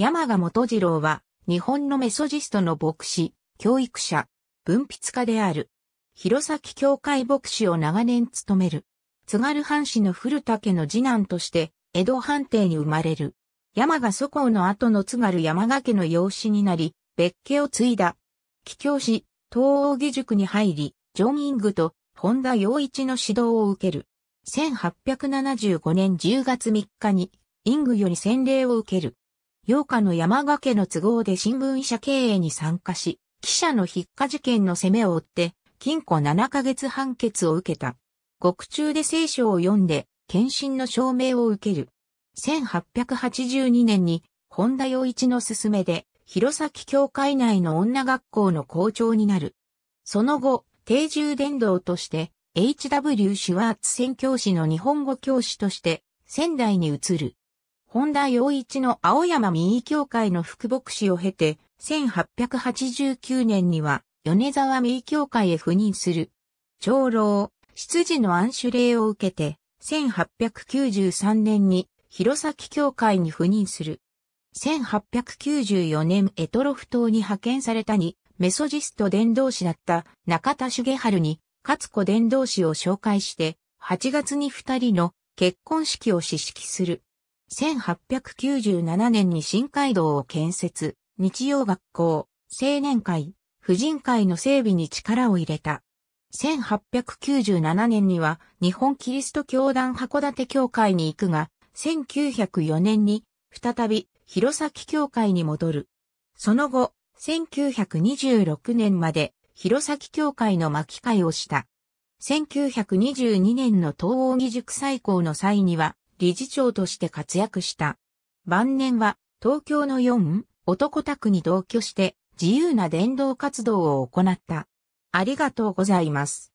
山賀元次郎は、日本のメソジストの牧師、教育者、文筆家である。弘前教会牧師を長年務める。津軽藩士の古武の次男として、江戸藩邸に生まれる。山賀祖公の後の津軽山賀家の養子になり、別家を継いだ。帰郷し、東王義塾に入り、ジョン・イングと本田洋一の指導を受ける。1875年10月3日に、イングより洗礼を受ける。陽下の山掛家の都合で新聞社経営に参加し、記者の筆下事件の責めを追って、禁錮7ヶ月判決を受けた。獄中で聖書を読んで、検診の証明を受ける。1882年に、本田洋一の勧めで、弘前教会内の女学校の校長になる。その後、定住伝道として、H.W. シュワーツ宣教師の日本語教師として、仙台に移る。本田洋一の青山民意協会の副牧師を経て、1889年には米沢民意協会へ赴任する。長老、執事の暗守令を受けて、1893年に弘前協会に赴任する。1894年エトロフ島に派遣されたに、メソジスト伝道師だった中田茂春に、勝子伝道師を紹介して、8月に二人の結婚式を指式する。1897年に新街道を建設、日曜学校、青年会、婦人会の整備に力を入れた。1897年には日本キリスト教団函館教会に行くが、1904年に再び弘前教会に戻る。その後、1926年まで弘前教会の巻き会をした。1922年の東欧義塾再興の際には理事長として活躍した。晩年は東京の4男宅に同居して自由な伝道活動を行った。ありがとうございます。